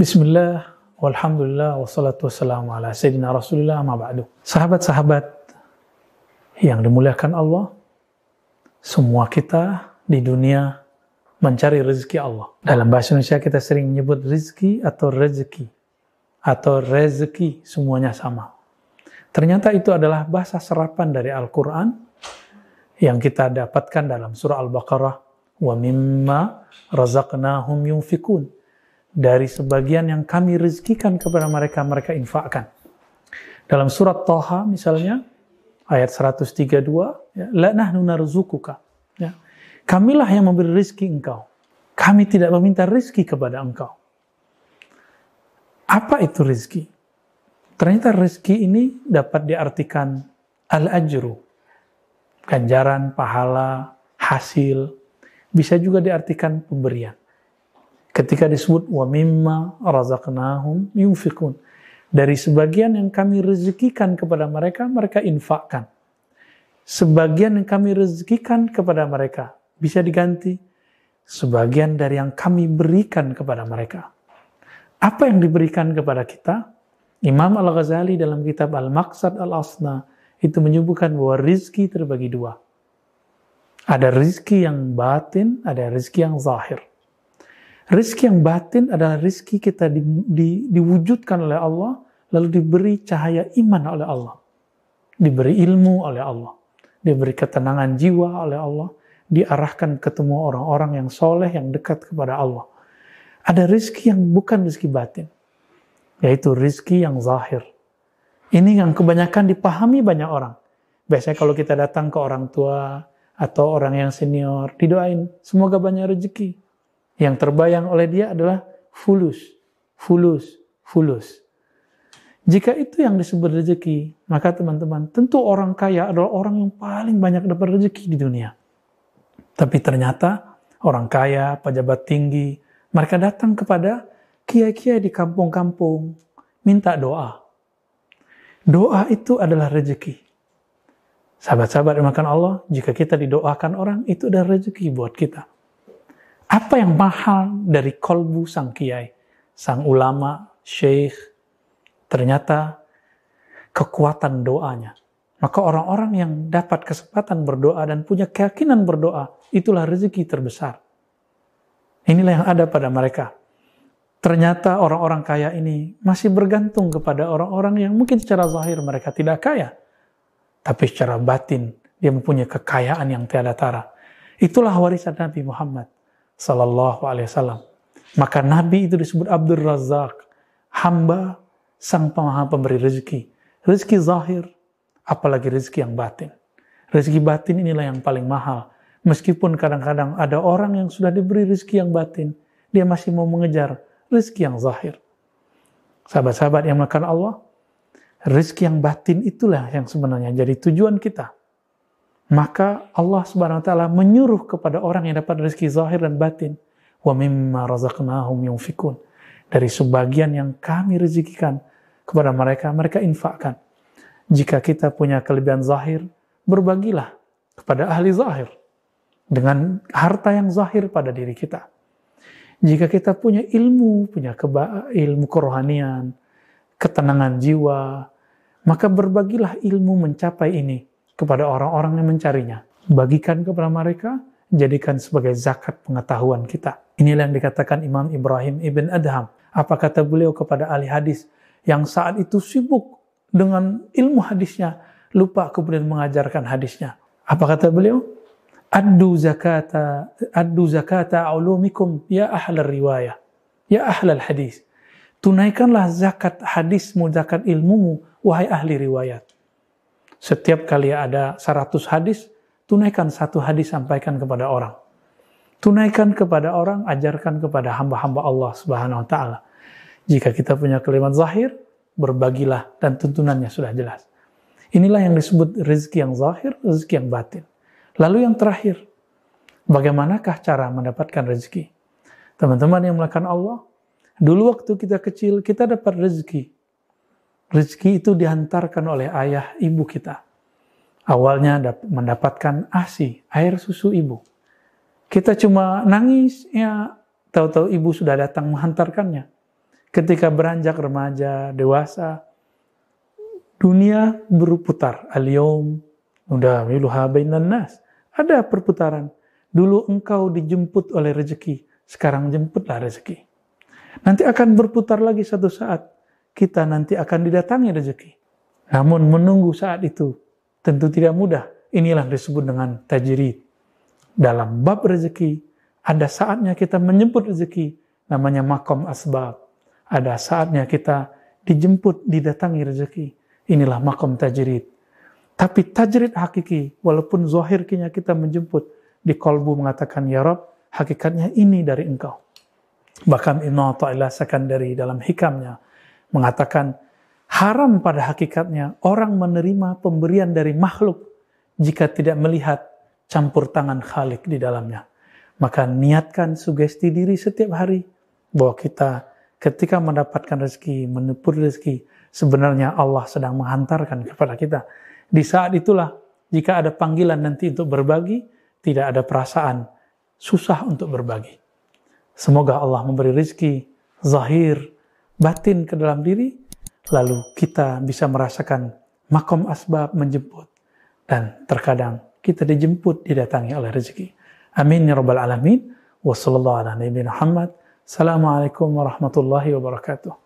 Bismillah, walhamdulillah, wassalatu wassalamu ala sayyidina rasulillah ma ba'du. Sahabat-sahabat yang dimuliakan Allah, semua kita di dunia mencari rezeki Allah. Dalam bahasa Indonesia kita sering menyebut rezeki atau rezeki. Atau rezeki, semuanya sama. Ternyata itu adalah bahasa serapan dari Al-Quran yang kita dapatkan dalam surah Al-Baqarah. Wa mimma razaqnahum yunfikun. Dari sebagian yang kami rezekikan kepada mereka, mereka infakkan. Dalam surat Toha misalnya, ayat 132, ya, La nahnu narzukuka. Ya. Kamilah yang memberi rezeki engkau. Kami tidak meminta rezeki kepada engkau. Apa itu rezeki? Ternyata rezeki ini dapat diartikan al-ajru, ganjaran, pahala, hasil. Bisa juga diartikan pemberian. Ketika disebut wa mimma razaqnahum yunfikun. Dari sebagian yang kami rezekikan kepada mereka, mereka infakkan. Sebagian yang kami rezekikan kepada mereka, bisa diganti sebagian dari yang kami berikan kepada mereka. Apa yang diberikan kepada kita Imam Al-Ghazali dalam kitab Al-Maqsad Al-Asna itu menyebutkan bahwa rizki terbagi dua. Ada rizki yang batin, ada rizki yang zahir. Rizki yang batin adalah rizki kita di, di, diwujudkan oleh Allah, lalu diberi cahaya iman oleh Allah. Diberi ilmu oleh Allah. Diberi ketenangan jiwa oleh Allah. Diarahkan ketemu orang-orang yang soleh, yang dekat kepada Allah. Ada rizki yang bukan rizki batin yaitu rizki yang zahir. Ini yang kebanyakan dipahami banyak orang. Biasanya kalau kita datang ke orang tua atau orang yang senior, didoain, semoga banyak rezeki. Yang terbayang oleh dia adalah fulus, fulus, fulus. Jika itu yang disebut rezeki, maka teman-teman, tentu orang kaya adalah orang yang paling banyak dapat rezeki di dunia. Tapi ternyata orang kaya, pejabat tinggi, mereka datang kepada Kiai-kiai di kampung-kampung minta doa. Doa itu adalah rezeki. Sahabat-sahabat yang makan Allah, jika kita didoakan orang, itu adalah rezeki buat kita. Apa yang mahal dari kolbu sang kiai, sang ulama, syekh, ternyata kekuatan doanya. Maka orang-orang yang dapat kesempatan berdoa dan punya keyakinan berdoa, itulah rezeki terbesar. Inilah yang ada pada mereka. Ternyata orang-orang kaya ini masih bergantung kepada orang-orang yang mungkin secara zahir mereka tidak kaya. Tapi secara batin dia mempunyai kekayaan yang tiada tara. Itulah warisan Nabi Muhammad Sallallahu Alaihi Wasallam. Maka Nabi itu disebut Abdul Razak, hamba sang pemaha pemberi rezeki. Rezeki zahir, apalagi rezeki yang batin. Rezeki batin inilah yang paling mahal. Meskipun kadang-kadang ada orang yang sudah diberi rezeki yang batin, dia masih mau mengejar rizki yang zahir. Sahabat-sahabat yang makan Allah, rizki yang batin itulah yang sebenarnya jadi tujuan kita. Maka Allah Subhanahu wa taala menyuruh kepada orang yang dapat rezeki zahir dan batin, wa mimma razaqnahum yunfikun. Dari sebagian yang kami rezekikan kepada mereka, mereka infakkan. Jika kita punya kelebihan zahir, berbagilah kepada ahli zahir dengan harta yang zahir pada diri kita. Jika kita punya ilmu, punya keba ilmu kerohanian, ketenangan jiwa, maka berbagilah ilmu mencapai ini kepada orang-orang yang mencarinya. Bagikan kepada mereka, jadikan sebagai zakat pengetahuan kita. Inilah yang dikatakan Imam Ibrahim Ibn Adham. Apa kata beliau kepada ahli hadis yang saat itu sibuk dengan ilmu hadisnya, lupa kemudian mengajarkan hadisnya. Apa kata beliau? Addu zakata, addu zakata ulumikum ya ahlal riwayah, ya ahlal hadis. Tunaikanlah zakat hadismu, zakat ilmumu, wahai ahli riwayat. Setiap kali ada 100 hadis, tunaikan satu hadis sampaikan kepada orang. Tunaikan kepada orang, ajarkan kepada hamba-hamba Allah Subhanahu wa taala. Jika kita punya kalimat zahir, berbagilah dan tuntunannya sudah jelas. Inilah yang disebut rezeki yang zahir, rezeki yang batin. Lalu yang terakhir, bagaimanakah cara mendapatkan rezeki? Teman-teman yang melakukan Allah, dulu waktu kita kecil kita dapat rezeki. Rezeki itu dihantarkan oleh ayah ibu kita. Awalnya mendapatkan ASI, air susu ibu. Kita cuma nangis, ya tahu-tahu ibu sudah datang menghantarkannya. Ketika beranjak remaja, dewasa, dunia berputar. Al-yawm, udah miluha nas. Ada perputaran. Dulu engkau dijemput oleh rezeki, sekarang jemputlah rezeki. Nanti akan berputar lagi satu saat. Kita nanti akan didatangi rezeki. Namun menunggu saat itu tentu tidak mudah. Inilah disebut dengan tajrid. Dalam bab rezeki, ada saatnya kita menjemput rezeki, namanya makom asbab. Ada saatnya kita dijemput, didatangi rezeki. Inilah makom tajrid. Tapi tajrid hakiki, walaupun zohir kita menjemput, di kolbu mengatakan, Ya Rob, hakikatnya ini dari engkau. Bahkan Ibn Atta'illah Sekandari dalam hikamnya mengatakan, haram pada hakikatnya orang menerima pemberian dari makhluk jika tidak melihat campur tangan khalik di dalamnya. Maka niatkan sugesti diri setiap hari bahwa kita ketika mendapatkan rezeki, menepur rezeki, sebenarnya Allah sedang menghantarkan kepada kita di saat itulah jika ada panggilan nanti untuk berbagi, tidak ada perasaan susah untuk berbagi. Semoga Allah memberi rizki, zahir, batin ke dalam diri, lalu kita bisa merasakan makom asbab menjemput. Dan terkadang kita dijemput, didatangi oleh rezeki. Amin ya rabbal alamin. Wassalamualaikum warahmatullahi wabarakatuh.